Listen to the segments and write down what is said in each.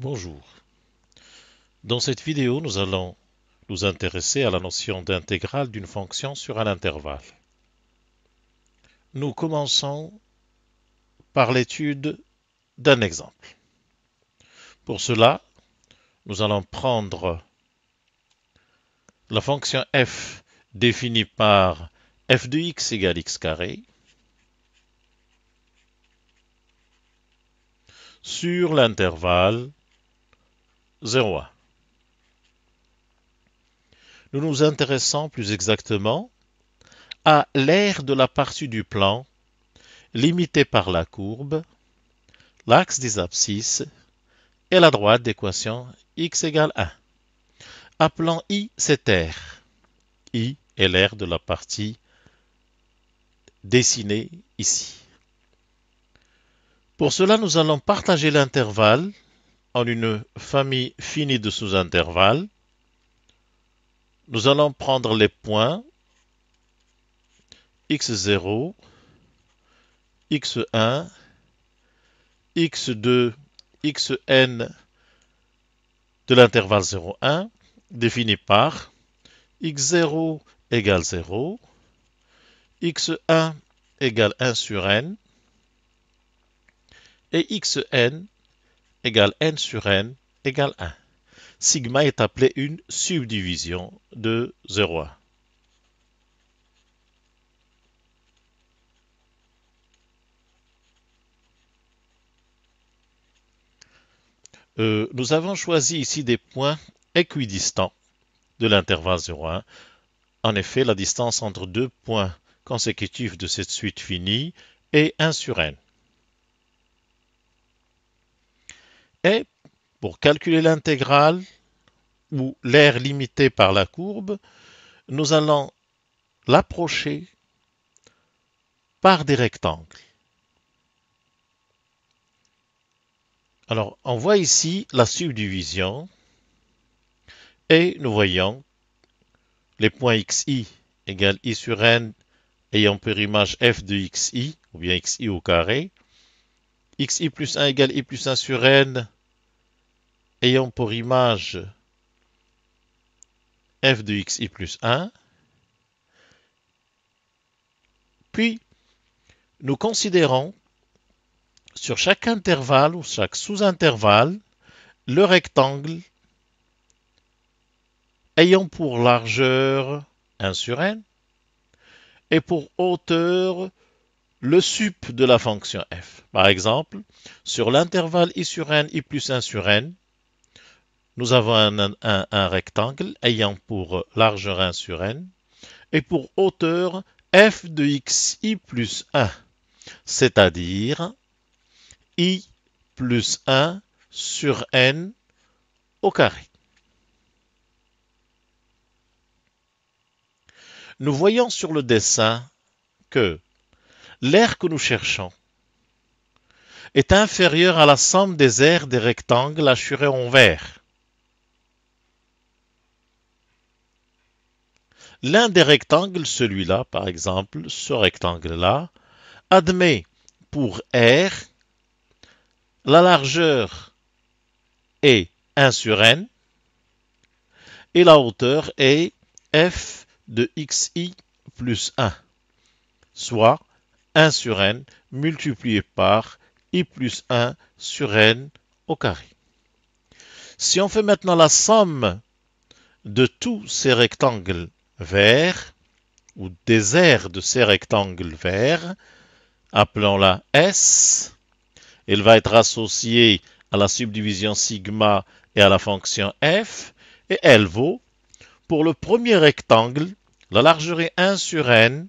Bonjour. Dans cette vidéo, nous allons nous intéresser à la notion d'intégrale d'une fonction sur un intervalle. Nous commençons par l'étude d'un exemple. Pour cela, nous allons prendre la fonction f définie par f de x égale x carré sur l'intervalle nous nous intéressons plus exactement à l'aire de la partie du plan limitée par la courbe, l'axe des abscisses et la droite d'équation x égale 1. Appelons I cette aire. I est l'aire de la partie dessinée ici. Pour cela, nous allons partager l'intervalle en une famille finie de sous-intervalles, nous allons prendre les points x0, x1, x2, xn de l'intervalle 0,1 défini par x0 égale 0, x1 égale 1 sur n, et xn égale n sur n égale 1. Sigma est appelé une subdivision de 0,1. Euh, nous avons choisi ici des points équidistants de l'intervalle 0,1. En effet, la distance entre deux points consécutifs de cette suite finie est 1 sur n. Et pour calculer l'intégrale ou l'aire limitée par la courbe, nous allons l'approcher par des rectangles. Alors, on voit ici la subdivision et nous voyons les points xi égale i sur n ayant pour image f de xi, ou bien xi au carré, x i plus 1 égale i plus 1 sur n, ayant pour image f de x i plus 1. Puis, nous considérons sur chaque intervalle ou chaque sous-intervalle le rectangle ayant pour largeur 1 sur n et pour hauteur le sup de la fonction f. Par exemple, sur l'intervalle i sur n, i plus 1 sur n, nous avons un, rectangle ayant pour largeur 1 sur n et pour hauteur f de x, i plus 1, c'est-à-dire i plus 1 sur n au carré. Nous voyons sur le dessin que L'air que nous cherchons est inférieur à la somme des aires des rectangles assurés en vert. L'un des rectangles, celui-là par exemple, ce rectangle-là, admet pour R la largeur est 1 sur n et la hauteur est f de xi plus 1, soit 1 sur n multiplié par i plus 1 sur n au carré. Si on fait maintenant la somme de tous ces rectangles verts, ou des aires de ces rectangles verts, appelons-la S, elle va être associée à la subdivision sigma et à la fonction f, et elle vaut, pour le premier rectangle, la largeur est 1 sur n,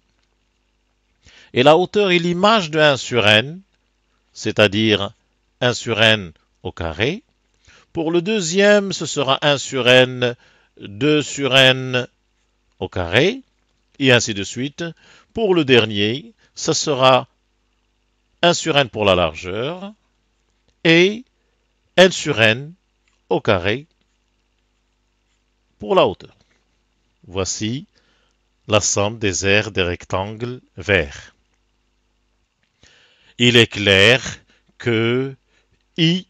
et la hauteur est l'image de 1 sur n, c'est-à-dire 1 sur n au carré. Pour le deuxième, ce sera 1 sur n, 2 sur n au carré, et ainsi de suite. Pour le dernier, ce sera 1 sur n pour la largeur, et n sur n au carré pour la hauteur. Voici la somme des aires des rectangles verts il est clair que I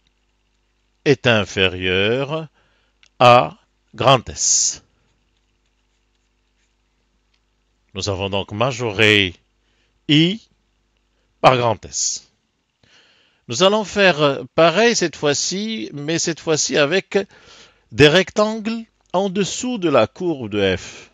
est inférieur à grand S. Nous avons donc majoré I par grand S. Nous allons faire pareil cette fois-ci, mais cette fois-ci avec des rectangles en dessous de la courbe de F.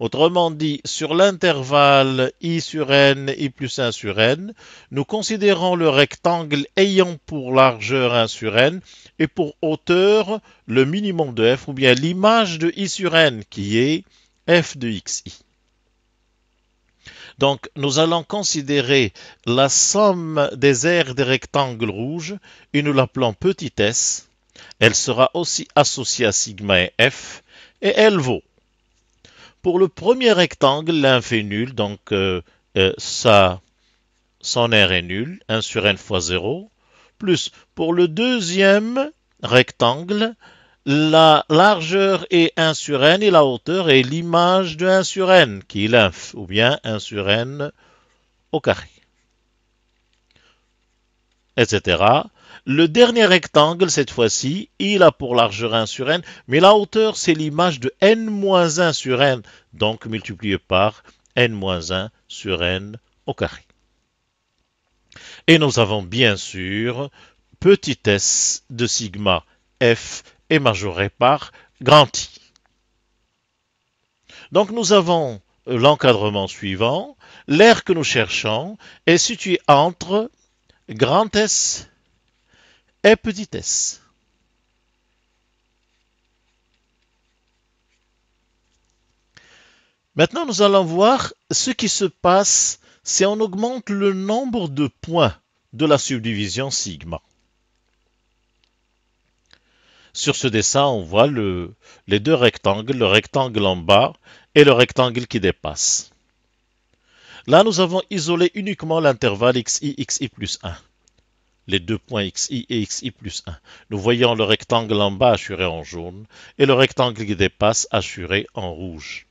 Autrement dit, sur l'intervalle i sur n, i plus 1 sur n, nous considérons le rectangle ayant pour largeur 1 sur n et pour hauteur le minimum de f, ou bien l'image de i sur n qui est f de xi. Donc, nous allons considérer la somme des aires des rectangles rouges et nous l'appelons petit s. Elle sera aussi associée à sigma et f et elle vaut pour le premier rectangle, l'inf est nul, donc euh, euh, ça, son R est nul, 1 sur n fois 0, plus pour le deuxième rectangle, la largeur est 1 sur n et la hauteur est l'image de 1 sur n, qui est l'inf, ou bien 1 sur n au carré, etc. Le dernier rectangle, cette fois-ci, il a pour largeur 1 sur n, mais la hauteur, c'est l'image de n-1 sur n, donc multiplié par n-1 sur n au carré. Et nous avons bien sûr petit s de sigma f et majoré par grand I. Donc nous avons euh, l'encadrement suivant. L'aire que nous cherchons est située entre grand S et petit s. Maintenant, nous allons voir ce qui se passe si on augmente le nombre de points de la subdivision sigma. Sur ce dessin, on voit le, les deux rectangles, le rectangle en bas et le rectangle qui dépasse. Là, nous avons isolé uniquement l'intervalle xi, xi plus 1 les deux points xi et xi plus 1. Nous voyons le rectangle en bas assuré en jaune et le rectangle qui dépasse assuré en rouge.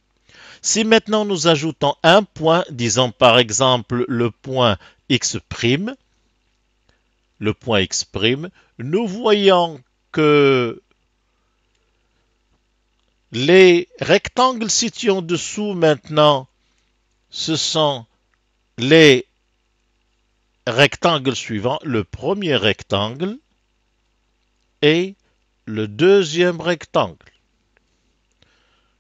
Si maintenant nous ajoutons un point, disons par exemple le point x', le point x', nous voyons que les rectangles situés en dessous maintenant, ce sont les rectangle suivant, le premier rectangle et le deuxième rectangle.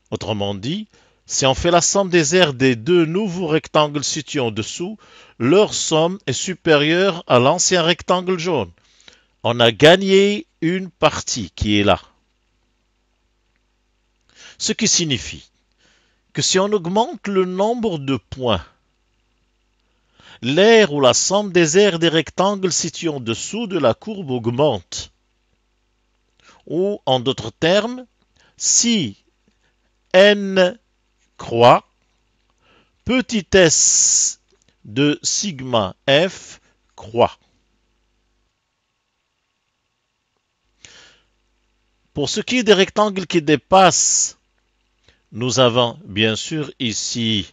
Autrement dit, si on fait la somme des aires des deux nouveaux rectangles situés en dessous, leur somme est supérieure à l'ancien rectangle jaune. On a gagné une partie qui est là. Ce qui signifie que si on augmente le nombre de points l'aire ou la somme des aires des rectangles situés en dessous de la courbe augmente. Ou en d'autres termes, si n croît, petit s de sigma f croît. Pour ce qui est des rectangles qui dépassent, nous avons bien sûr ici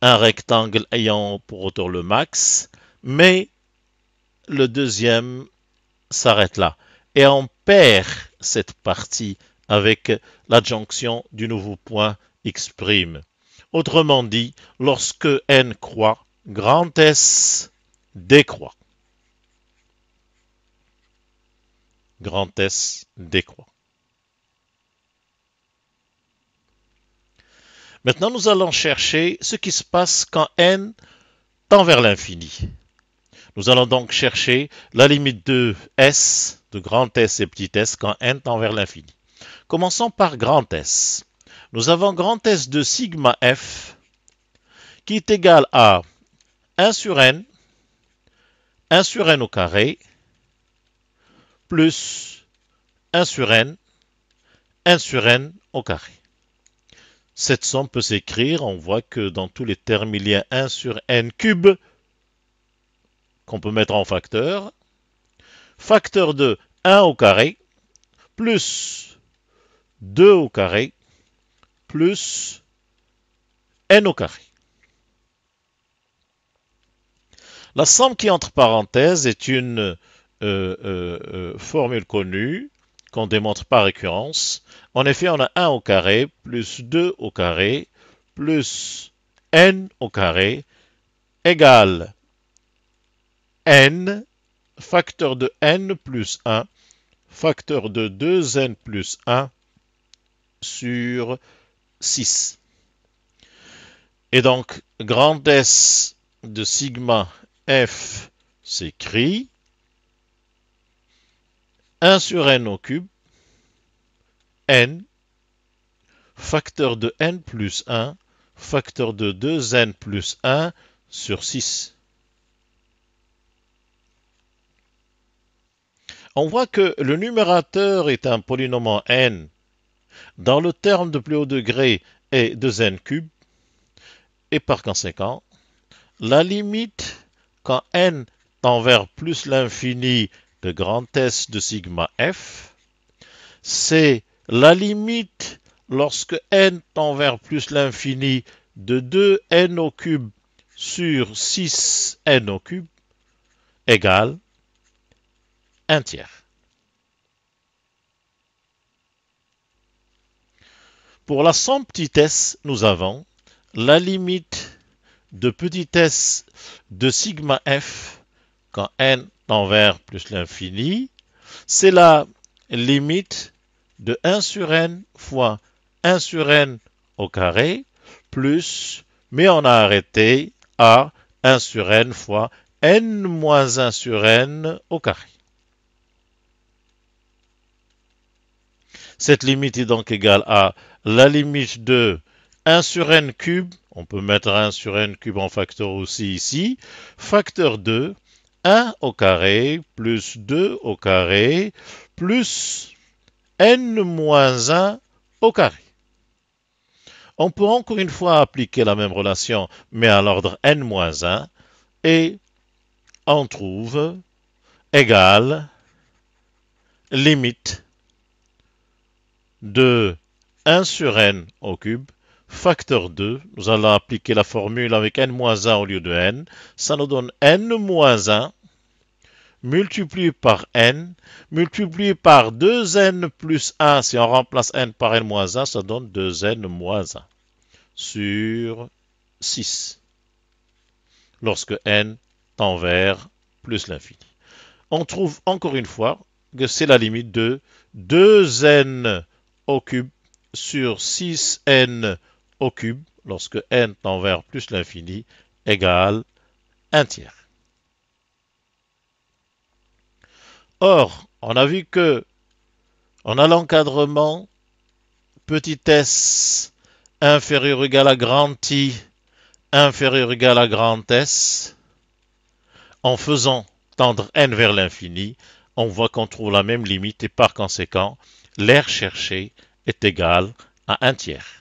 un rectangle ayant pour hauteur le max, mais le deuxième s'arrête là. Et on perd cette partie avec l'adjonction du nouveau point x'. Autrement dit, lorsque n croît, grand S décroît. Grand S décroît. Maintenant, nous allons chercher ce qui se passe quand n tend vers l'infini. Nous allons donc chercher la limite de S, de grand S et petit s, quand n tend vers l'infini. Commençons par grand S. Nous avons grand S de sigma f qui est égal à 1 sur n, 1 sur n au carré, plus 1 sur n, 1 sur n au carré. Cette somme peut s'écrire, on voit que dans tous les termes, il y a 1 sur n cube qu'on peut mettre en facteur. Facteur de 1 au carré plus 2 au carré plus n au carré. La somme qui entre parenthèses est une euh, euh, euh, formule connue qu'on démontre par récurrence. En effet, on a 1 au carré, plus 2 au carré, plus n au carré, égale n, facteur de n plus 1, facteur de 2n plus 1 sur 6. Et donc, grand S de sigma F s'écrit 1 sur n au cube, n, facteur de n plus 1, facteur de 2n plus 1 sur 6. On voit que le numérateur est un polynôme en n dans le terme de plus haut degré est 2n cube et par conséquent, la limite quand n tend vers plus l'infini de grand S de sigma f, c'est la limite lorsque n tend vers plus l'infini de 2n au cube sur 6n au cube égale 1 tiers. Pour la somme petit s, nous avons la limite de petit s de sigma f quand n envers plus l'infini, c'est la limite de 1 sur n fois 1 sur n au carré plus, mais on a arrêté à 1 sur n fois n moins 1 sur n au carré. Cette limite est donc égale à la limite de 1 sur n cube, on peut mettre 1 sur n cube en facteur aussi ici, facteur 2 1 au carré plus 2 au carré plus n moins 1 au carré. On peut encore une fois appliquer la même relation, mais à l'ordre n moins 1, et on trouve égal limite de 1 sur n au cube facteur 2, nous allons appliquer la formule avec n-1 au lieu de n. Ça nous donne n-1 multiplié par n, multiplié par 2n plus 1, si on remplace n par n-1, ça donne 2n-1 sur 6, lorsque n tend vers plus l'infini. On trouve encore une fois que c'est la limite de 2n au cube sur 6n au cube lorsque n tend vers plus l'infini égale 1 tiers. Or, on a vu que on a l'encadrement petit s inférieur ou égal à grand I inférieur ou égal à grand S en faisant tendre n vers l'infini, on voit qu'on trouve la même limite et par conséquent, l'air cherché est égal à 1 tiers.